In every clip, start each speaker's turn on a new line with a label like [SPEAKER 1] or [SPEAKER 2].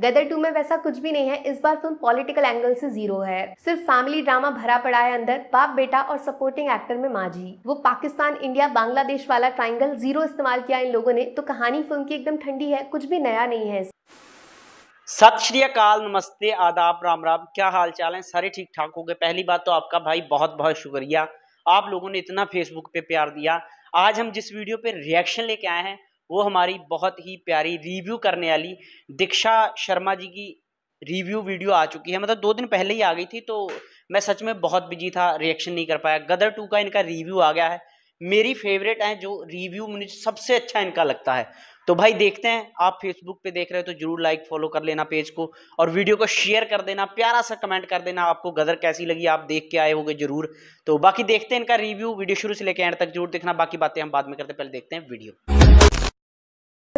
[SPEAKER 1] गदर to में वैसा कुछ भी नहीं है इस बार फिल्म पॉलिटिकल एंगल से जीरो है सिर्फ फैमिली ड्रामा भरा पड़ा है अंदर बाप बेटा और सपोर्टिंग एक्टर में माझी वो पाकिस्तान इंडिया बांग्लादेश वाला ट्राइंगल जीरो इस्तेमाल किया इन लोगों ने तो कहानी फिल्म की एकदम ठंडी है कुछ भी नया नहीं है
[SPEAKER 2] सत श्री अकाल नमस्ते आदाब राम राम क्या हाल चाल है सारे ठीक ठाक हो गए पहली बात तो आपका भाई बहुत बहुत शुक्रिया आप लोगों ने इतना फेसबुक पे प्यार दिया आज हम जिस वीडियो पे रिएक्शन लेके आए हैं वो हमारी बहुत ही प्यारी रिव्यू करने वाली दीक्षा शर्मा जी की रिव्यू वीडियो आ चुकी है मतलब दो दिन पहले ही आ गई थी तो मैं सच में बहुत बिजी था रिएक्शन नहीं कर पाया गदर टू का इनका रिव्यू आ गया है मेरी फेवरेट है जो रिव्यू मुझे सबसे अच्छा इनका लगता है तो भाई देखते हैं आप फेसबुक पे देख रहे हो तो जरूर लाइक फॉलो कर लेना पेज को और वीडियो को शेयर कर देना प्यारा सा कमेंट कर देना आपको गदर कैसी लगी आप देख के आए होंगे जरूर तो बाकी देखते हैं इनका रिव्यू वीडियो शुरू से लेकर एंड तक जरूर देखना बाकी बातें हम बाद में करते पहले देखते हैं वीडियो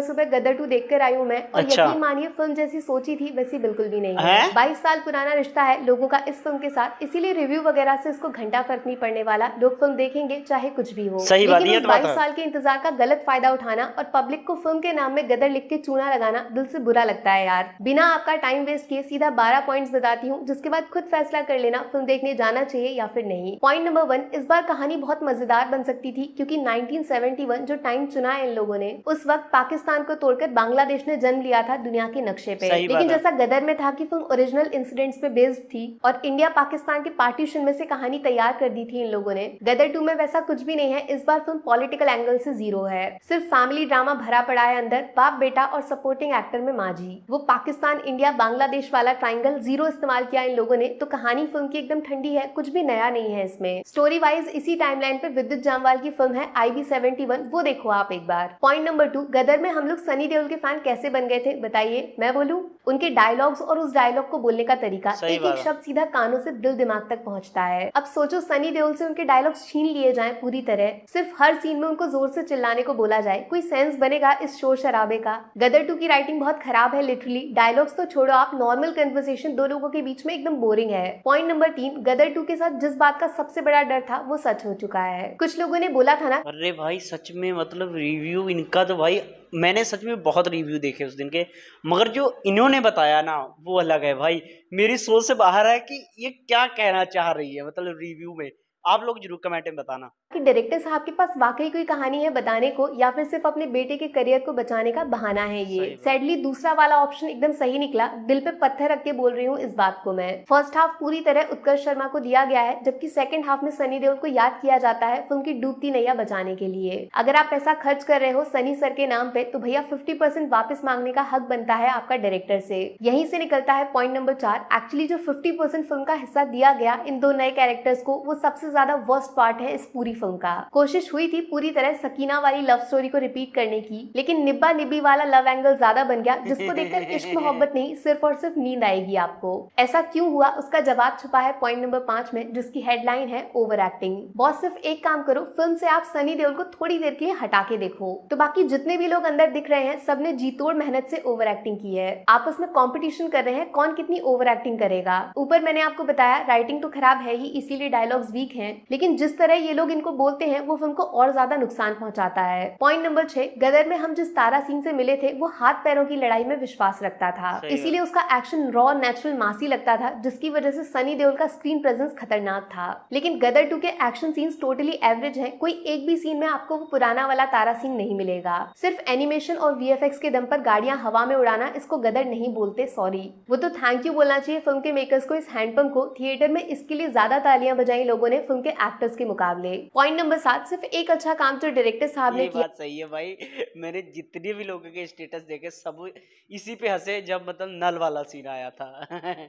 [SPEAKER 1] सुबह गदर टू देख कर आई हूँ मैं और अच्छा। यकीन मानिए फिल्म जैसी सोची थी वैसी बिल्कुल भी नहीं है बाईस साल पुराना रिश्ता है लोगों का इस फिल्म के साथ इसीलिए रिव्यू वगैरह से इसको घंटा फर्क नहीं पड़ने वाला लोग फिल्म देखेंगे चाहे कुछ भी हो सही लेकिन बाईस साल के इंतजार का गलत फायदा उठाना और पब्लिक को फिल्म के नाम में गदर लिख के चूना लगाना दिल से बुरा लगता है यार बिना आपका टाइम वेस्ट किए सीधा बारह पॉइंट बताती हूँ जिसके बाद खुद फैसला कर लेना फिल्म देखने जाना चाहिए या फिर नहीं पॉइंट नंबर वन इस बार कहानी बहुत मजेदार बन सकती थी क्यूँकी नाइनटीन जो टाइम चुना है इन लोगों ने उस वक्त पाकिस्तान पाकिस्तान को तोड़कर बांग्लादेश ने जन्म लिया था दुनिया के नक्शे पे लेकिन जैसा गदर में था कि फिल्म ओरिजिनल इंसिडेंट्स पे बेस्ड थी और इंडिया पाकिस्तान के पार्टीशन में से कहानी तैयार कर दी थी इन लोगों ने गदर टू में वैसा कुछ भी नहीं है इस बार फिल्म पॉलिटिकल एंगल से जीरो है सिर्फ फैमिली ड्रामा भरा पड़ा है अंदर बाप बेटा और सपोर्टिंग एक्टर में माझी वो पाकिस्तान इंडिया बांग्लादेश वाला ट्राइंगल जीरो इस्तेमाल किया इन लोगों ने तो कहानी फिल्म की एकदम ठंडी है कुछ भी नया नहीं है इसमें स्टोरी वाइज इसी टाइमलाइन पे विद्युत जामवाल की फिल्म है आई बी सेवेंटी वन वो देखो आप एक बार पॉइंट नंबर टू गदर में हम लोग सनी देओल के फैन कैसे बन गए थे बताइए मैं बोलूँ उनके डायलॉग्स और उस डायलॉग को बोलने का तरीका एक एक शब्द सीधा कानों से दिल दिमाग तक पहुंचता है अब सोचो सनी देओल से उनके डायलॉग्स छीन लिए जाएं पूरी तरह सिर्फ हर सीन में उनको जोर से चिल्लाने को बोला जाए कोई सेंस बनेगा इस शोर शराबे का गदर टू की राइटिंग बहुत खराब है लिटरली डायलॉग्स तो छोड़ो आप नॉर्मल कन्वर्सेशन दो लोगों के बीच में एकदम बोरिंग है पॉइंट नंबर तीन गदर टू के साथ जिस बात का सबसे बड़ा डर था वो सच हो चुका है कुछ लोगों ने बोला था ना
[SPEAKER 2] अरे भाई सच में मतलब रिव्यू इनका तो भाई मैंने सच में बहुत रिव्यू देखे उस दिन के मगर जो इन्होंने बताया ना वो अलग है भाई मेरी सोच से बाहर है कि ये क्या कहना चाह रही है मतलब रिव्यू में आप लोग जरूर कमेंट में बताना
[SPEAKER 1] कि डायरेक्टर साहब के पास वाकई कोई कहानी है बताने को या फिर सिर्फ अपने बेटे के करियर को बचाने का बहाना है ये सैडली दूसरा वाला ऑप्शन एकदम सही निकला दिल पे पत्थर रख के बोल रही हूँ इस बात को मैं फर्स्ट हाफ पूरी तरह उत्कर्ष शर्मा को दिया गया है जबकि सेकंड हाफ में सनी देओल को याद किया जाता है फिल्म की डूबती नैया बचाने के लिए अगर आप पैसा खर्च कर रहे हो सनी सर के नाम पे तो भैया फिफ्टी परसेंट वापस मांगने का हक बनता है आपका डायरेक्टर से यहीं से निकलता है पॉइंट नंबर चार एक्चुअली जो फिफ्टी परसेंट फिल्म का हिस्सा दिया गया इन दो नए कैरेक्टर्स को वो सबसे सबसे ज्यादा वर्स्ट पार्ट है इस पूरी फिल्म का कोशिश हुई थी पूरी तरह सकीना वाली लव स्टोरी को रिपीट करने की लेकिन निब्बा निब्बी वाला लव एंगल ज्यादा बन गया जिसको देखकर इश्क मोहब्बत नहीं सिर्फ और सिर्फ नींद आएगी आपको ऐसा क्यों हुआ उसका जवाब छुपा है पॉइंट नंबर पांच में जिसकी हेडलाइन है ओवर एक्टिंग बॉस सिर्फ एक काम करो फिल्म से आप सनी देओल को थोड़ी देर के लिए हटा के देखो तो बाकी जितने भी लोग अंदर दिख रहे हैं सबने जीतोड़ मेहनत से ओवर एक्टिंग की है आपस में कॉम्पिटिशन कर रहे हैं कौन कितनी ओवर एक्टिंग करेगा ऊपर मैंने आपको बताया राइटिंग तो खराब है ही इसीलिए डायलॉग्स वीक है हैं लेकिन जिस तरह ये लोग इनको बोलते हैं वो फिल्म को और ज्यादा नुकसान पहुंचाता है पॉइंट नंबर छह गदर में हम जिस तारा सिंह से मिले थे वो हाथ पैरों की लड़ाई में विश्वास रखता था इसीलिए उसका एक्शन रॉ नेचुरल मासी लगता था जिसकी वजह से सनी देओल का स्क्रीन प्रेजेंस खतरनाक था लेकिन गदर टू के एक्शन सीन्स टोटली एवरेज हैं कोई एक भी सीन में आपको वो पुराना वाला तारा सिंह नहीं मिलेगा सिर्फ एनिमेशन और वीएफएक्स के दम पर गाड़ियां हवा में उड़ाना इसको गदर नहीं बोलते सॉरी वो तो थैंक यू बोलना चाहिए फिल्म के मेकर्स को इस हैंडपम्प को थिएटर में इसके लिए ज्यादा तालियां बजाई लोगों ने फिल्म के एक्टर्स के मुकाबले पॉइंट नंबर सात सिर्फ एक अच्छा काम तो डायरेक्टर साहब ने किया
[SPEAKER 2] सही है भाई मैंने जितने भी लोगों के स्टेटस देखे सब इसी पे हंसे जब मतलब नल वाला सीन आया था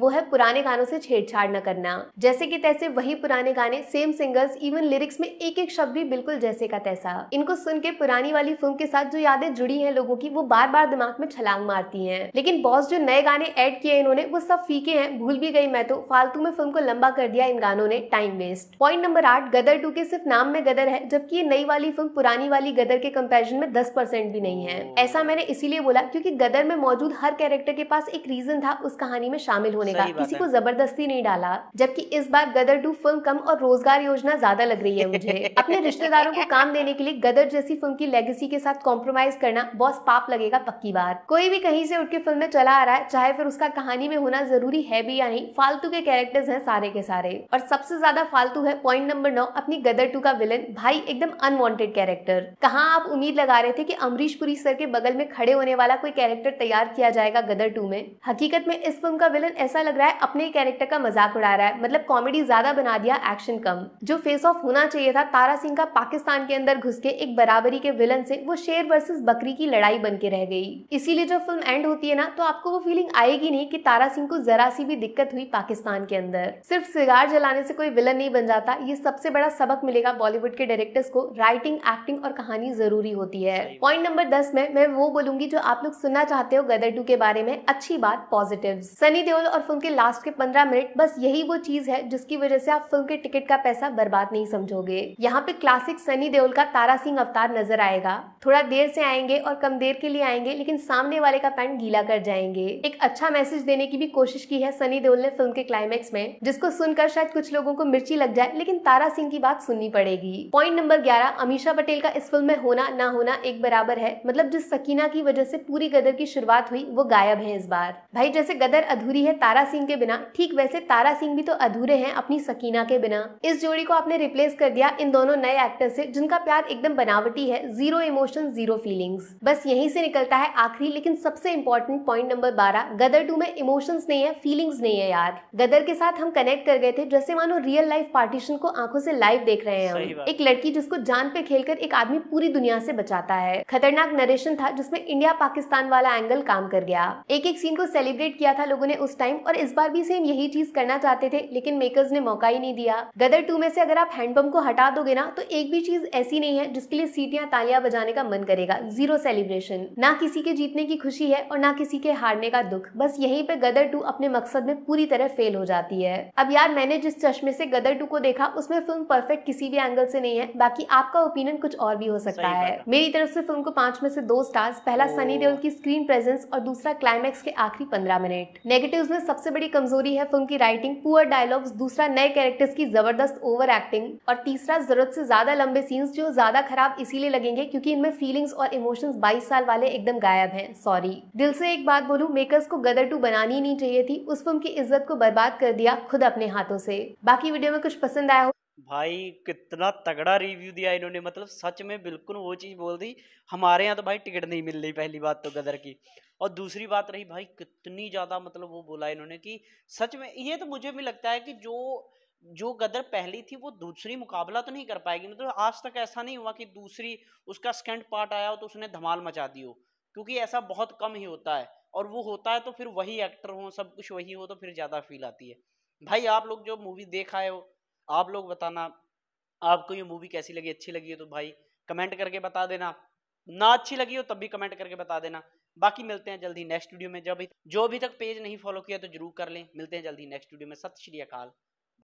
[SPEAKER 1] वो है पुराने गानों से छेड़छाड़ न करना जैसे कि तैसे वही पुराने गाने सेम सिंगर्स इवन लिरिक्स में एक एक शब्द भी बिल्कुल जैसे का तैसा इनको सुन के पुरानी वाली फिल्म के साथ जो यादें जुड़ी हैं लोगों की वो बार बार दिमाग में छलांग मारती हैं लेकिन बॉस जो नए गाने ऐड किए इन्होंने वो सब फीके हैं भूल भी गई मैं तो फालतू में फिल्म को लंबा कर दिया इन गानों ने टाइम वेस्ट पॉइंट नंबर आठ गदर टू के सिर्फ नाम में गदर है जबकि ये नई वाली फिल्म पुरानी वाली गदर के कम्पेरिजन में दस भी नहीं है ऐसा मैंने इसीलिए बोला क्योंकि गदर में मौजूद हर कैरेक्टर के पास एक रीजन था उस कहानी में शामिल शामिल होने का किसी को जबरदस्ती नहीं डाला जबकि इस बार गदर टू फिल्म कम और रोजगार योजना ज्यादा लग रही है मुझे अपने रिश्तेदारों को काम देने के लिए गदर जैसी फिल्म की लेगेसी के साथ कॉम्प्रोमाइज करना बॉस पाप लगेगा पक्की बार कोई भी कहीं से उठ के फिल्म में चला आ रहा है चाहे फिर उसका कहानी में होना जरूरी है भी या नहीं फालतू के कैरेक्टर्स हैं सारे के सारे और सबसे ज्यादा फालतू है पॉइंट नंबर नौ अपनी गदर टू का विलन भाई एकदम अनवांटेड कैरेक्टर कहाँ आप उम्मीद लगा रहे थे कि अमरीश पुरी सर के बगल में खड़े होने वाला कोई कैरेक्टर तैयार किया जाएगा गदर टू में हकीकत में इस फिल्म का विलन ऐसा लग रहा है अपने कैरेक्टर का मजाक उड़ा रहा है मतलब कॉमेडी ज्यादा बना दिया एक्शन कम जो फेस ऑफ होना चाहिए था तारा सिंह का पाकिस्तान के अंदर घुस के एक बराबरी के विलन से वो शेर वर्सेस बकरी की लड़ाई बन के रह गई इसीलिए जब फिल्म एंड होती है ना तो आपको वो फीलिंग आएगी नहीं की तारा सिंह को जरा सी भी दिक्कत हुई पाकिस्तान के अंदर सिर्फ सिगार जलाने से कोई विलन नहीं बन जाता ये सबसे बड़ा सबक मिलेगा बॉलीवुड के डायरेक्टर्स को राइटिंग एक्टिंग और कहानी जरूरी होती है पॉइंट नंबर दस में मैं वो बोलूंगी जो आप लोग सुनना चाहते हो गदर टू के बारे में अच्छी बात पॉजिटिव सनी देओल इंटरवल और फिल्म के लास्ट के पंद्रह मिनट बस यही वो चीज है जिसकी वजह से आप फिल्म के टिकट का पैसा बर्बाद नहीं समझोगे यहाँ पे क्लासिक सनी देओल का तारा सिंह अवतार नजर आएगा थोड़ा देर से आएंगे और कम देर के लिए आएंगे लेकिन सामने वाले का पैंट गीला कर जाएंगे एक अच्छा मैसेज देने की भी कोशिश की है सनी देओल ने फिल्म के क्लाइमेक्स में जिसको सुनकर शायद कुछ लोगों को मिर्ची लग जाए लेकिन तारा सिंह की बात सुननी पड़ेगी पॉइंट नंबर ग्यारह अमीशा पटेल का इस फिल्म में होना ना होना एक बराबर है मतलब जिस सकीना की वजह से पूरी गदर की शुरुआत हुई वो गायब है इस बार भाई जैसे गदर अधूरी है तारा सिंह के बिना ठीक वैसे तारा सिंह भी तो अधूरे हैं अपनी सकीना के बिना इस जोड़ी को आपने रिप्लेस कर दिया इन दोनों नए एक्टर से जिनका प्यार एकदम बनावटी है जीरो इमोशन जीरो फीलिंग्स बस यहीं से निकलता है आखिरी लेकिन सबसे इम्पोर्टेंट पॉइंट नंबर बारह गदर टू में इमोशंस नहीं है फीलिंग्स नहीं है यार गदर के साथ हम कनेक्ट कर गए थे जैसे मानो रियल लाइफ पार्टीशन को आंखों से लाइव देख रहे हैं हम एक लड़की जिसको जान पे खेलकर एक आदमी पूरी दुनिया से बचाता है खतरनाक नरेशन था जिसमें इंडिया पाकिस्तान वाला एंगल काम कर गया एक एक सीन को सेलिब्रेट किया था लोगों ने उस टाइम टाइम और इस बार भी सेम यही चीज करना चाहते थे लेकिन मेकर्स ने मौका ही नहीं दिया गदर टू में से अगर आप हैंडपम्प को हटा दोगे ना तो एक भी चीज ऐसी नहीं है जिसके लिए सीटियां तालियां बजाने का मन करेगा जीरो सेलिब्रेशन ना किसी के जीतने की खुशी है और ना किसी के हारने का दुख बस यही पे गदर टू अपने मकसद में पूरी तरह फेल हो जाती है अब यार मैंने जिस चश्मे से गदर टू को देखा उसमें फिल्म परफेक्ट किसी भी एंगल से नहीं है बाकी आपका ओपिनियन कुछ और भी हो सकता है मेरी तरफ से फिल्म को पांच में से दो स्टार्स पहला सनी देओल की स्क्रीन प्रेजेंस और दूसरा क्लाइमैक्स के आखिरी पंद्रह मिनट नेगेटिव उसमें सबसे बड़ी कमजोरी है फिल्म की राइटिंग पुअर डायलॉग्स दूसरा नए कैरेक्टर्स की जबरदस्त ओवर एक्टिंग और तीसरा जरूरत से ज्यादा लंबे सीन्स जो ज्यादा खराब इसीलिए लगेंगे क्योंकि इनमें फीलिंग्स और इमोशंस 22 साल वाले एकदम गायब हैं सॉरी दिल से एक बात बोलूं मेकर्स को गदर टू बनानी नहीं चाहिए थी उस फिल्म की इज्जत को बर्बाद कर दिया खुद अपने हाथों से बाकी वीडियो में कुछ पसंद आया हो
[SPEAKER 2] भाई कितना तगड़ा रिव्यू दिया इन्होंने मतलब सच में बिल्कुल वो चीज़ बोल दी हमारे यहाँ तो भाई टिकट नहीं मिल रही पहली बात तो गदर की और दूसरी बात रही भाई कितनी ज़्यादा मतलब वो बोला इन्होंने कि सच में ये तो मुझे भी लगता है कि जो जो गदर पहली थी वो दूसरी मुकाबला तो नहीं कर पाएगी मतलब आज तक ऐसा नहीं हुआ कि दूसरी उसका सेकंड पार्ट आया हो तो उसने धमाल मचा दी हो क्योंकि ऐसा बहुत कम ही होता है और वो होता है तो फिर वही एक्टर हो सब कुछ वही हो तो फिर ज़्यादा फील आती है भाई आप लोग जो मूवी देख आए हो आप लोग बताना आपको ये मूवी कैसी लगी अच्छी लगी है तो भाई कमेंट करके बता देना ना अच्छी लगी हो तब भी कमेंट करके बता देना बाकी मिलते हैं जल्दी नेक्स्ट वीडियो में जब जो अभी तक पेज नहीं फॉलो किया तो जरूर कर लें मिलते हैं जल्दी नेक्स्ट वीडियो में सत श्री अकाल